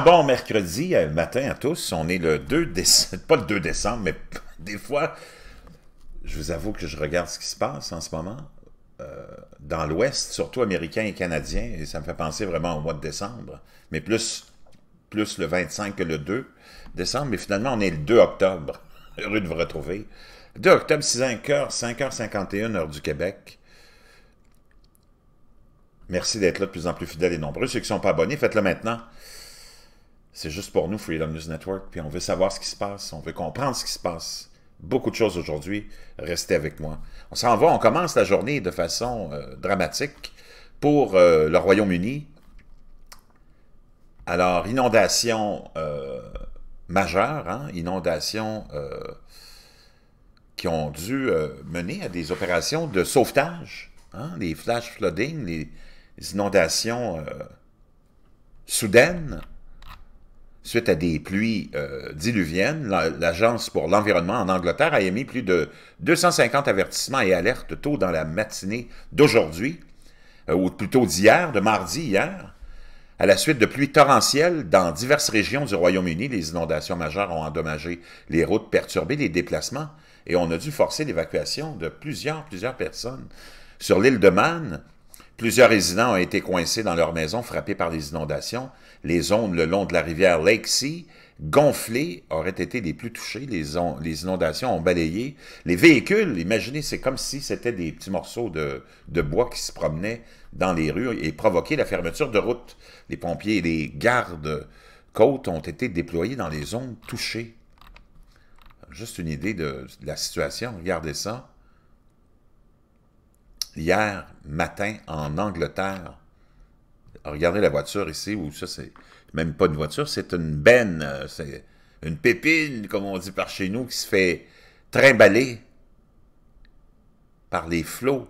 bon, mercredi euh, matin à tous, on est le 2 décembre, pas le 2 décembre, mais des fois, je vous avoue que je regarde ce qui se passe en ce moment euh, dans l'Ouest, surtout américain et canadien, et ça me fait penser vraiment au mois de décembre, mais plus, plus le 25 que le 2 décembre, mais finalement on est le 2 octobre. Heureux de vous retrouver. 2 octobre, 5h, 5h51 heure du Québec. Merci d'être là de plus en plus fidèles et nombreux. Ceux qui ne sont pas abonnés, faites-le maintenant. C'est juste pour nous, Freedom News Network, puis on veut savoir ce qui se passe, on veut comprendre ce qui se passe. Beaucoup de choses aujourd'hui. Restez avec moi. On s'en va, on commence la journée de façon euh, dramatique pour euh, le Royaume-Uni. Alors, inondations majeures, majeure, hein, euh, qui ont dû mener à des opérations de sauvetage, les hein, flash flooding, les, les inondations soudaines suite à des pluies euh, diluviennes, l'Agence pour l'environnement en Angleterre a émis plus de 250 avertissements et alertes tôt dans la matinée d'aujourd'hui, euh, ou plutôt d'hier, de mardi hier, à la suite de pluies torrentielles dans diverses régions du Royaume-Uni, les inondations majeures ont endommagé les routes, perturbé les déplacements et on a dû forcer l'évacuation de plusieurs, plusieurs personnes. Sur l'île de Man, Plusieurs résidents ont été coincés dans leurs maisons frappés par les inondations. Les zones le long de la rivière Lake Sea, gonflées, auraient été les plus touchées. Les, inondations ont balayé les véhicules. Imaginez, c'est comme si c'était des petits morceaux de, bois qui se promenaient dans les rues et provoquaient la fermeture de routes. Les pompiers et les gardes-côtes ont été déployés dans les zones touchées. Juste une idée de la situation. Regardez ça hier matin en Angleterre. Regardez la voiture ici, ou ça, c'est même pas une voiture, c'est une benne, euh, c'est une pépine, comme on dit par chez nous, qui se fait trimballer par les flots.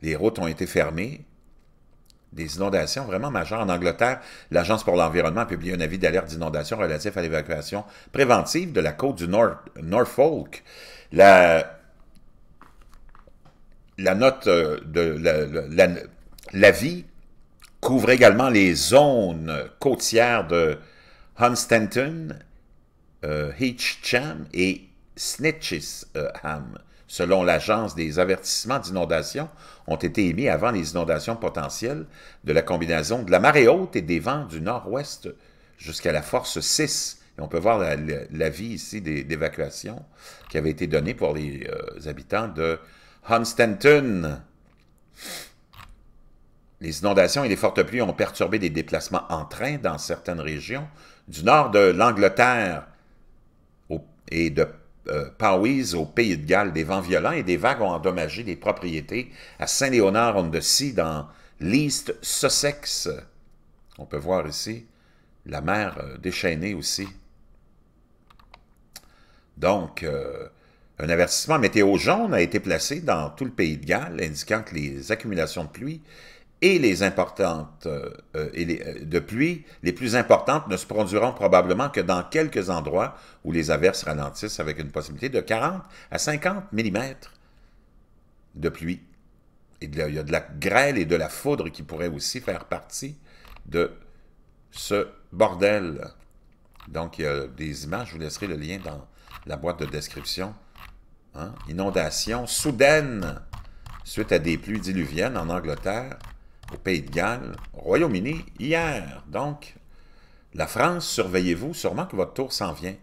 Les routes ont été fermées, des inondations vraiment majeures. En Angleterre, l'Agence pour l'environnement a publié un avis d'alerte d'inondation relatif à l'évacuation préventive de la côte du Nord, Norfolk. La, note euh, de l'avis la, couvre également les zones côtières de Hunstanton, euh, Hitcham et Snitchisham. Euh, selon l'Agence des avertissements d'inondation, ont été émis avant les inondations potentielles de la combinaison de la marée haute et des vents du nord-ouest jusqu'à la force 6. on peut voir l'avis la, ici d'évacuation qui avait été donné pour les euh, habitants de Hunstanton. Les inondations et les fortes pluies ont perturbé des déplacements en train dans certaines régions du nord de l'Angleterre et de euh, au Pays de Galles des vents violents et des vagues ont endommagé des propriétés à saint léonard on de dans l'East Sussex. On peut voir ici la mer euh, déchaînée aussi. Donc, euh, un avertissement météo jaune a été placé dans tout le pays de Galles, indiquant que les accumulations de pluie et les importantes euh, et les, euh, de pluie, les plus importantes ne se produiront probablement que dans quelques endroits où les averses ralentissent avec une possibilité de 40 à 50 mm de pluie. Et il y a de la grêle et de la foudre qui pourraient aussi faire partie de ce bordel. Donc, il y a des images, je vous laisserai le lien dans la boîte de description. Inondations hein. Inondation soudaine suite à des pluies diluviennes en Angleterre. Pays de Galles, Royaume-Uni, hier. Donc, la France, surveillez-vous, sûrement que votre tour s'en vient.